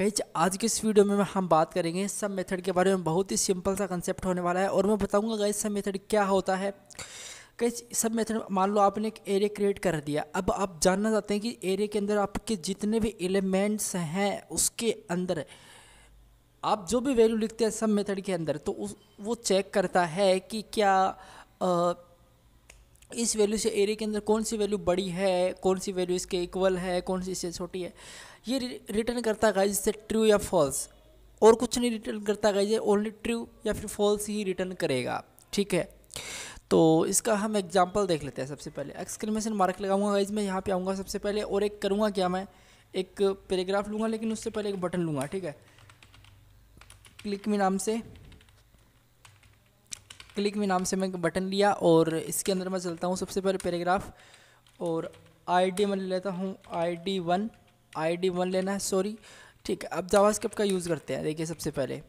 कहीं आज के इस वीडियो में हम बात करेंगे सब मेथड के बारे में बहुत ही सिंपल सा कंसेप्ट होने वाला है और मैं बताऊंगा गई सब मेथड क्या होता है कहीं सब मेथड मान लो आपने एक एरिया क्रिएट कर दिया अब आप जानना चाहते हैं कि एरिया के अंदर आपके जितने भी एलिमेंट्स हैं उसके अंदर आप जो भी वैल्यू लिखते हैं सब मेथड के अंदर तो वो चेक करता है कि क्या आ, इस वैल्यू से एरिया के अंदर कौन सी वैल्यू बड़ी है कौन सी वैल्यू इसके इक्वल है कौन सी इससे छोटी है ये रिटर्न करता गाइज इससे ट्रू या फॉल्स और कुछ नहीं रिटर्न करता गाइज ओनली ट्रू या फिर फॉल्स ही रिटर्न करेगा ठीक है तो इसका हम एग्जाम्पल देख लेते हैं सबसे पहले एक्सक्रीमेशन मार्क लगाऊंगा गाइज मैं यहाँ पे आऊँगा सबसे पहले और एक करूँगा क्या मैं एक पैराग्राफ लूँगा लेकिन उससे पहले एक बटन लूँगा ठीक है क्लिक में नाम से क्लिक में नाम से मैं बटन लिया और इसके अंदर मैं चलता हूँ सबसे पहले पैराग्राफ और आई डी मैं ले लेता हूँ I D one I D one लेना है सॉरी ठीक है अब जावा स्क्रिप्ट का यूज़ करते हैं देखिए सबसे पहले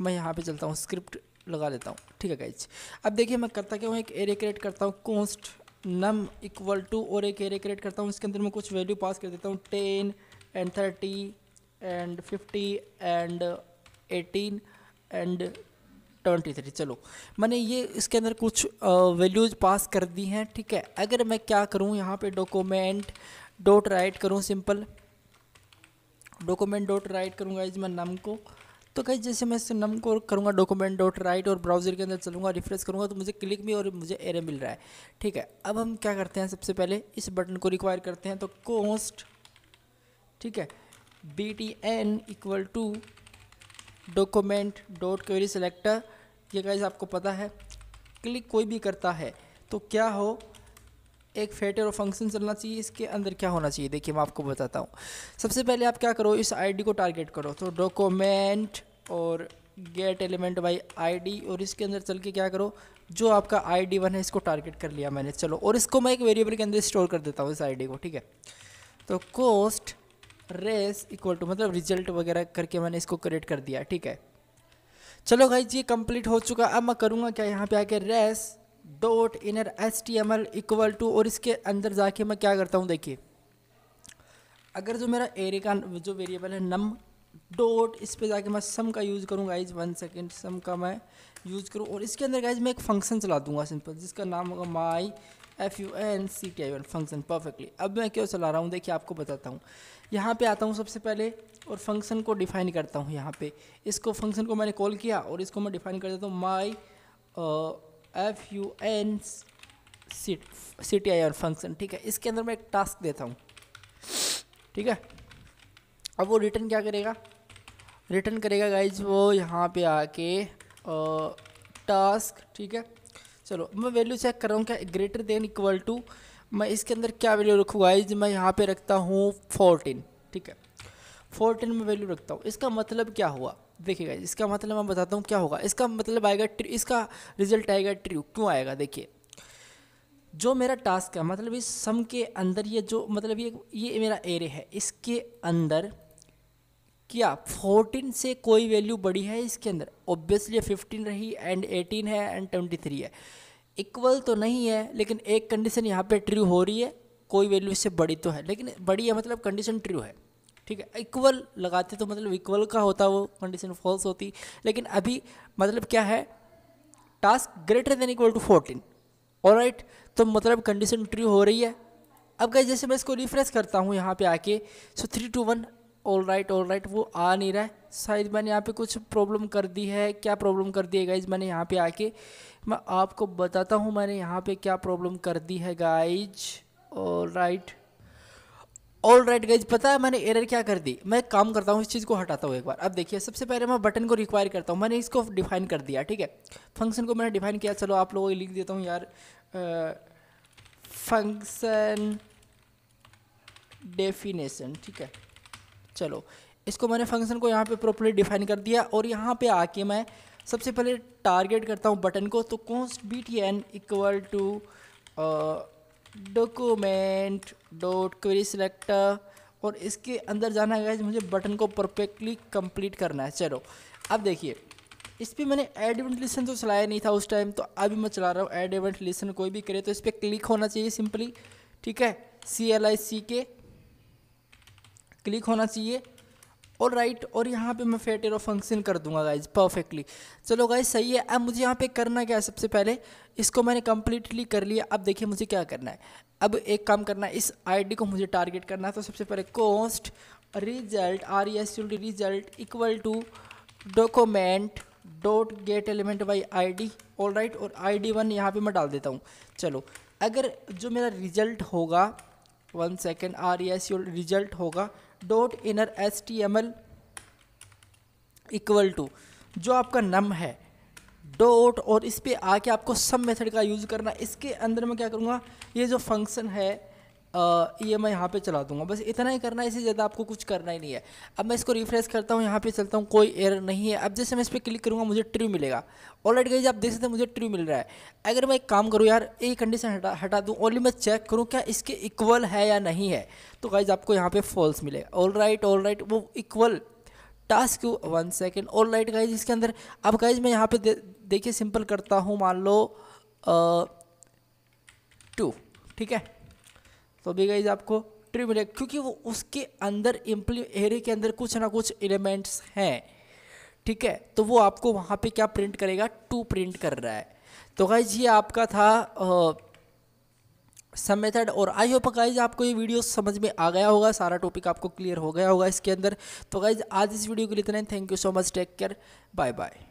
मैं यहाँ पे चलता हूँ स्क्रिप्ट लगा लेता हूँ ठीक है गाइज अब देखिए मैं करता क्या हूँ एक एरे क्रिएट करता हूँ कॉन्स्ट नम इक्वल टू और एक एरे क्रिएट करता हूँ इसके अंदर मैं कुछ वैल्यू पास कर देता हूँ ten and thirty and fifty and eighteen and twenty three चलो मैंने ये इसके अंदर कुछ वैल्यूज पास कर दी हैं ठीक है अगर मैं क्या करूँ यहाँ पे डॉक्यूमेंट डॉट राइट करूँ सिंपल डॉक्यूमेंट डॉट राइट करूँगा इसमें नम को तो कहीं जैसे मैं इससे नम को करूँगा डॉक्यूमेंट डॉट राइट और ब्राउज़र के अंदर चलूँगा रिफ्रेश करूँगा तो मुझे क्लिक भी और मुझे एरे मिल रहा है ठीक है अब हम क्या करते हैं सबसे पहले इस बटन को रिक्वायर करते हैं तो कोस्ट ठीक है B T N equal to document dot query selector ये गाइज आपको पता है क्लिक कोई भी करता है तो क्या हो एक फेटर और फंक्शन चलना चाहिए इसके अंदर क्या होना चाहिए देखिए मैं आपको बताता हूँ सबसे पहले आप क्या करो इस आईडी को टारगेट करो तो डॉक्यूमेंट और गेट एलिमेंट बाई आईडी और इसके अंदर चल के क्या करो जो आपका आईडी वन है इसको टारगेट कर लिया मैंने चलो और इसको मैं एक वेरिएबल के अंदर स्टोर कर देता हूँ इस आई को ठीक है तो कोस्ट रेस इक्वल टू मतलब रिजल्ट वगैरह करके मैंने इसको क्रिएट कर दिया ठीक है चलो भाई जी कंप्लीट हो चुका अब मैं करूँगा क्या यहाँ पे आके res dot inner H T M L equal to और इसके अंदर जाके मैं क्या करता हूँ देखिए अगर जो मेरा एरे का जो वेरिएबल है नम डॉट इस पे जाके मैं सम का यूज़ करूँ गाइज वन सेकेंड सम का मैं यूज़ करूँ और इसके अंदर गाइज मैं एक फंक्शन चला दूंगा सिंपल जिसका नाम होगा my F U N C T I one function perfectly अब मैं क्यों चला रहा हूँ देखिए आपको बताता हूँ यहाँ पे आता हूँ सबसे पहले और फंक्शन को डिफाइन करता हूँ यहाँ पे इसको फंक्शन को मैंने कॉल किया और इसको मैं डिफाइन कर देता हूँ my F U N C T I और फंक्शन ठीक है इसके अंदर मैं एक टास्क देता हूँ ठीक है अब वो रिटर्न क्या करेगा रिटर्न करेगा गाइज वो यहाँ पे आके टास्क ठीक है चलो मैं वैल्यू चेक कर रहा हूँ क्या ग्रेटर देन इक्वल टू मैं इसके अंदर क्या वैल्यू रखूँ गाइज मैं यहाँ पे रखता हूँ फोर्टीन ठीक है फोर्टीन में वैल्यू रखता हूँ इसका मतलब क्या हुआ देखिएगा इसका मतलब मैं बताता हूँ क्या होगा इसका मतलब आएगा ट्रू इसका रिजल्ट आएगा ट्रू क्यों आएगा देखिए जो मेरा टास्क है मतलब इस सम के अंदर ये जो मतलब ये ये मेरा एरे है इसके अंदर क्या 14 से कोई वैल्यू बड़ी है इसके अंदर ऑब्वियसली 15 रही एंड 18 है एंड 23 है इक्वल तो नहीं है लेकिन एक कंडीशन यहाँ पे ट्रू हो रही है कोई वैल्यू इससे बड़ी तो है लेकिन बड़ी मतलब है मतलब कंडीशन ट्रू है ठीक है इक्वल लगाते तो मतलब इक्वल का होता वो कंडीशन फॉल्स होती लेकिन अभी मतलब क्या है task greater than equal to fourteen और राइट तो मतलब कंडीशन ट्रू हो रही है अब गए जैसे मैं इसको रिफ्रेश करता हूँ यहाँ पे आके so three two one all right all right वो आ नहीं रहा है शायद मैंने यहाँ पे कुछ प्रॉब्लम कर दी है क्या प्रॉब्लम कर दी है गाइज मैंने यहाँ पे आके मैं आपको बताता हूँ मैंने यहाँ पे क्या प्रॉब्लम कर दी है guys all right right. All right guys पता है मैंने एरर क्या कर दी मैं काम करता हूँ इस चीज़ को हटाता हूँ एक बार अब देखिए सबसे पहले मैं बटन को रिक्वायर करता हूँ मैंने इसको डिफाइन कर दिया ठीक है फंक्शन को मैंने डिफाइन किया चलो आप लोगों को लिख देता हूँ यार फंक्शन डेफिनेशन ठीक है चलो इसको मैंने फंक्शन को यहाँ पे प्रॉपरली डिफाइन कर दिया और यहाँ पे आके मैं सबसे पहले टारगेट करता हूँ बटन को तो कौन B T N equal to document dot query selector और इसके अंदर जाना है मुझे बटन को परफेक्टली कंप्लीट करना है चलो अब देखिए इस पर मैंने एड इवेंट लिसन तो चलाया नहीं था उस टाइम तो अभी मैं चला रहा हूँ एड इवेंट लिसन कोई भी करे तो इस पर क्लिक होना चाहिए सिंपली ठीक है सी एल आई सी के क्लिक होना चाहिए और राइट और यहाँ पे मैं फेट एरो फंक्शन कर दूंगा गाइज परफेक्टली चलो गाइज सही है अब मुझे यहाँ पे करना क्या है सबसे पहले इसको मैंने कम्प्लीटली कर लिया अब देखिए मुझे क्या करना है अब एक काम करना है इस आईडी को मुझे टारगेट करना है तो सबसे पहले const result R S D result equal to document dot get element by I D all right और आई डी वन यहाँ पर मैं डाल देता हूँ चलो अगर जो मेरा रिजल्ट होगा one second R S result होगा dot inner H T M L equal to जो आपका नम है डॉट और इस पर आके आपको सब मेथड का यूज़ करना इसके अंदर मैं क्या करूँगा ये जो फंक्शन है ई एम e यहाँ पर चला दूंगा बस इतना ही करना है इससे ज़्यादा आपको कुछ करना ही नहीं है अब मैं इसको रिफ्रेश करता हूँ यहाँ पे चलता हूँ कोई एरर नहीं है अब जैसे मैं इस पर क्लिक करूँगा मुझे ट्रू मिलेगा ऑलरेडी गाइज आप देख सकते हैं मुझे ट्रू मिल रहा है अगर मैं एक काम करूँ यार एक कंडीशन हटा हटा दूँ ओनली मैं चेक करूँ क्या इसके इक्वल है या नहीं है तो गाइज आपको यहाँ पर फॉल्स मिलेगा ऑल राइट ऑल राइट वो equal task one second all right guys इसके अंदर अब गाइज मैं यहाँ पर देखिए सिंपल करता हूँ मान लो टू ठीक है तो भी गाइज आपको ट्री मिलेगा क्योंकि वो उसके अंदर इम्प्ली एरे के अंदर कुछ ना कुछ एलिमेंट्स हैं ठीक है तो वो आपको वहाँ पे क्या प्रिंट करेगा टू प्रिंट कर रहा है तो गाइज ये आपका था सब मेथड और आई होप गाइज आपको ये वीडियो समझ में आ गया होगा सारा टॉपिक आपको क्लियर हो गया होगा इसके अंदर तो गाइज आज इस वीडियो के लिए इतना thank you so much take care bye bye